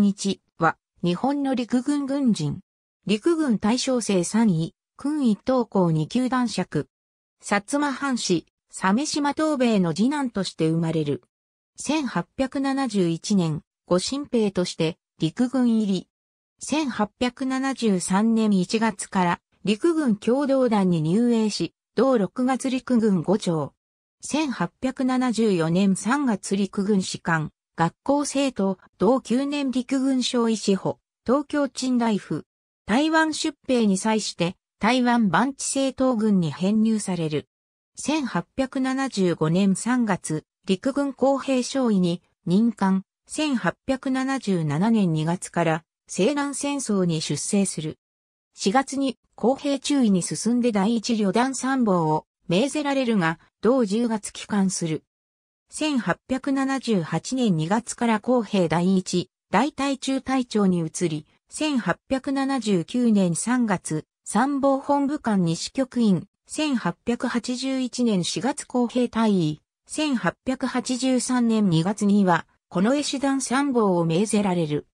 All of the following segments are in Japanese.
日は日本の陸軍軍人。陸軍大将生3位、軍一等校2級男爵。薩摩藩士、鮫島東米の次男として生まれる。1871年、ご新兵として陸軍入り。1873年1月から陸軍共同団に入営し、同6月陸軍5条。1874年3月陸軍士官、学校生徒、同9年陸軍省医師補、東京鎮大府、台湾出兵に際して、台湾番地政党軍に編入される。1875年3月、陸軍公平少尉に任官、1877年2月から西南戦争に出征する。4月に公平中尉に進んで第一旅団参謀を命ぜられるが、同10月帰還する。1878年2月から公平第一、大隊中隊長に移り、1879年3月、参謀本部官西局員、1881年4月公平隊尉、1883年2月には、この絵師団参謀を命ぜられる。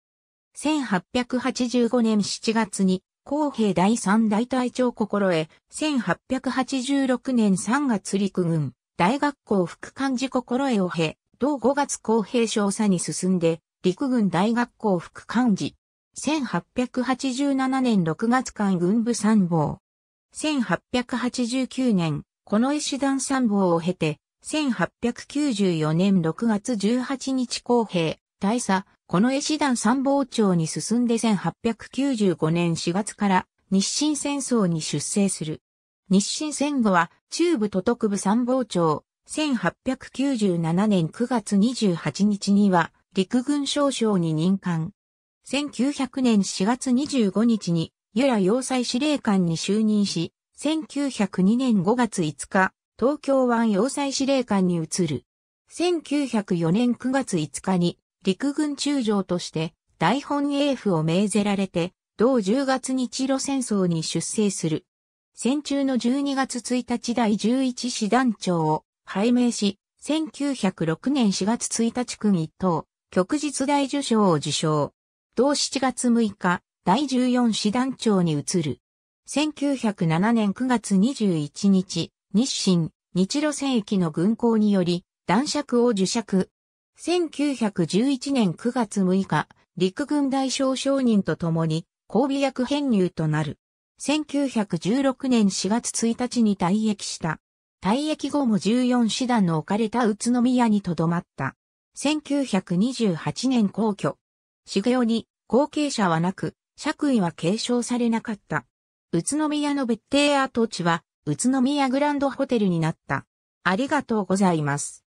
1885年7月に、公平第三大隊長心得、1886年3月陸軍、大学校副幹事心得を経、同5月公平少佐に進んで、陸軍大学校副幹事。1887年6月間軍部参謀。1889年、この師団参謀を経て、1894年6月18日公平、大佐、この絵師団参謀長に進んで1895年4月から日清戦争に出征する。日清戦後は中部都督部参謀長、1897年9月28日には陸軍少将に任官。1900年4月25日に、由良要塞司令官に就任し、1902年5月5日、東京湾要塞司令官に移る。1904年9月5日に、陸軍中将として大本営府を命ぜられて、同10月日露戦争に出征する。戦中の12月1日第11師団長を拝命し、1906年4月1日君一等、旭日大受賞を受賞。同7月6日、第14師団長に移る。1907年9月21日、日清、日露戦役の軍港により、男爵を受爵。1911年9月6日、陸軍大将商人と共に、交尾役編入となる。1916年4月1日に退役した。退役後も14師団の置かれた宇都宮に留まった。1928年皇居。修行に後継者はなく、爵位は継承されなかった。宇都宮の別邸跡地は、宇都宮グランドホテルになった。ありがとうございます。